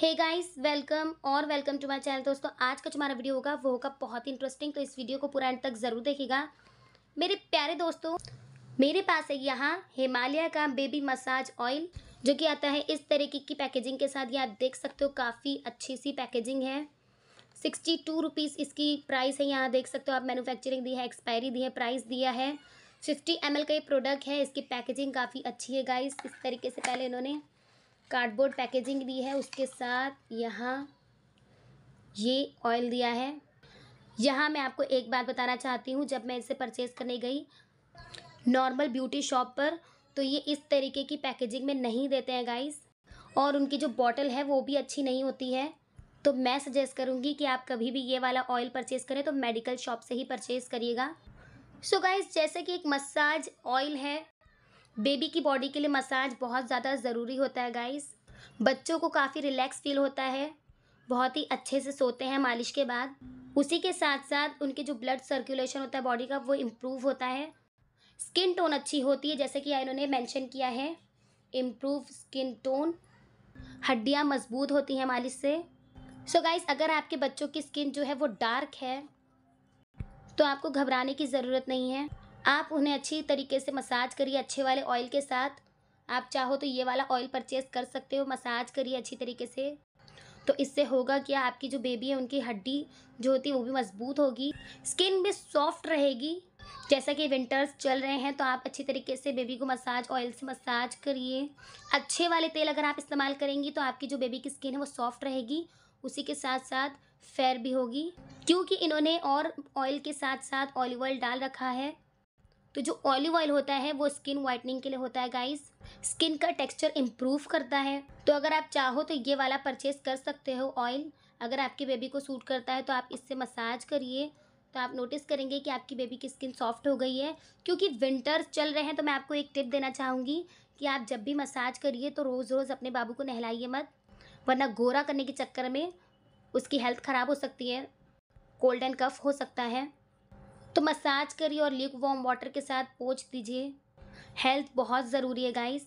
हे guys welcome और welcome to my channel दोस्तों आज का जो हमारा वीडियो होगा वो होगा बहुत ही इंटरेस्टिंग तो इस वीडियो को पूरा एंड तक ज़रूर देखिएगा मेरे प्यारे दोस्तों मेरे पास है यहाँ हिमालय का बेबी मसाज ऑयल जो कि आता है इस तरीके की पैकेजिंग के साथ ये आप देख सकते हो काफ़ी अच्छी सी पैकेजिंग है सिक्सटी टू रुपीज़ इसकी प्राइस है यहाँ देख सकते हो आप मैनुफैक्चरिंग दी है एक्सपायरी दी है प्राइस दिया है फिफ्टी एम का ये प्रोडक्ट है इसकी पैकेजिंग काफ़ी अच्छी है गाइस इस तरीके से पहले इन्होंने कार्डबोर्ड पैकेजिंग दी है उसके साथ यहाँ ये ऑयल दिया है यहाँ मैं आपको एक बात बताना चाहती हूँ जब मैं इसे परचेज़ करने गई नॉर्मल ब्यूटी शॉप पर तो ये इस तरीके की पैकेजिंग में नहीं देते हैं गाइस और उनकी जो बॉटल है वो भी अच्छी नहीं होती है तो मैं सजेस्ट करूँगी कि आप कभी भी ये वाला ऑयल परचेज़ करें तो मेडिकल शॉप से ही परचेज़ करिएगा सो so गाइस जैसे कि एक मसाज ऑयल है बेबी की बॉडी के लिए मसाज बहुत ज़्यादा ज़रूरी होता है गाइस बच्चों को काफ़ी रिलैक्स फील होता है बहुत ही अच्छे से सोते हैं मालिश के बाद उसी के साथ साथ उनके जो ब्लड सर्कुलेशन होता है बॉडी का वो इम्प्रूव होता है स्किन टोन अच्छी होती है जैसे कि इन्होंने मैंशन किया है इम्प्रूव स्किन टोन हड्डियाँ मजबूत होती हैं मालिश से सो so गाइस अगर आपके बच्चों की स्किन जो है वो डार्क है तो आपको घबराने की ज़रूरत नहीं है आप उन्हें अच्छी तरीके से मसाज करिए अच्छे वाले ऑयल के साथ आप चाहो तो ये वाला ऑयल परचेज कर सकते हो मसाज करिए अच्छी तरीके से तो इससे होगा क्या आपकी जो बेबी है उनकी हड्डी जो होती है वो भी मजबूत होगी स्किन भी सॉफ्ट रहेगी जैसा कि विंटर्स चल रहे हैं तो आप अच्छी तरीके से बेबी को मसाज ऑयल से मसाज करिए अच्छे वाले तेल अगर आप इस्तेमाल करेंगी तो आपकी जो बेबी की स्किन है वो सॉफ्ट रहेगी उसी के साथ साथ फेयर भी होगी क्योंकि इन्होंने और ऑयल के साथ साथ ऑलिव ऑयल डाल रखा है तो जो ऑलिव ऑयल होता है वो स्किन वाइटनिंग के लिए होता है गाइस स्किन का टेक्सचर इम्प्रूव करता है तो अगर आप चाहो तो ये वाला परचेज कर सकते हो ऑयल अगर आपकी बेबी को सूट करता है तो आप इससे मसाज करिए तो आप नोटिस करेंगे कि आपकी बेबी की स्किन सॉफ्ट हो गई है क्योंकि विंटर्स चल रहे हैं तो मैं आपको एक टिप देना चाहूँगी कि आप जब भी मसाज करिए तो रोज़ रोज़ अपने बाबू को नहलाइए मत वरना गोरा करने के चक्कर में उसकी हेल्थ ख़राब हो सकती है कोल्ड एंड कफ हो सकता है तो मसाज करिए और लिक वॉम वाटर के साथ पोछ दीजिए हेल्थ बहुत ज़रूरी है गाइस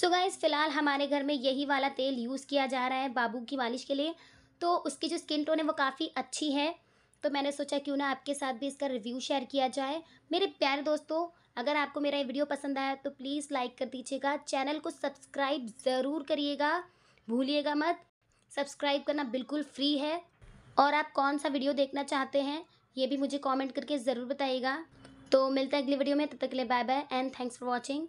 सो गाइस फ़िलहाल हमारे घर में यही वाला तेल यूज़ किया जा रहा है बाबू की मालिश के लिए तो उसकी जो स्किन टोन है वो काफ़ी अच्छी है तो मैंने सोचा क्यों ना आपके साथ भी इसका रिव्यू शेयर किया जाए मेरे प्यारे दोस्तों अगर आपको मेरा ये वीडियो पसंद आया तो प्लीज़ लाइक कर दीजिएगा चैनल को सब्सक्राइब ज़रूर करिएगा भूलिएगा मत सब्सक्राइब करना बिल्कुल फ्री है और आप कौन सा वीडियो देखना चाहते हैं ये भी मुझे कॉमेंट करके ज़रूर बताइएगा तो मिलता है अगली वीडियो में तब तक के लिए bye bye and thanks for watching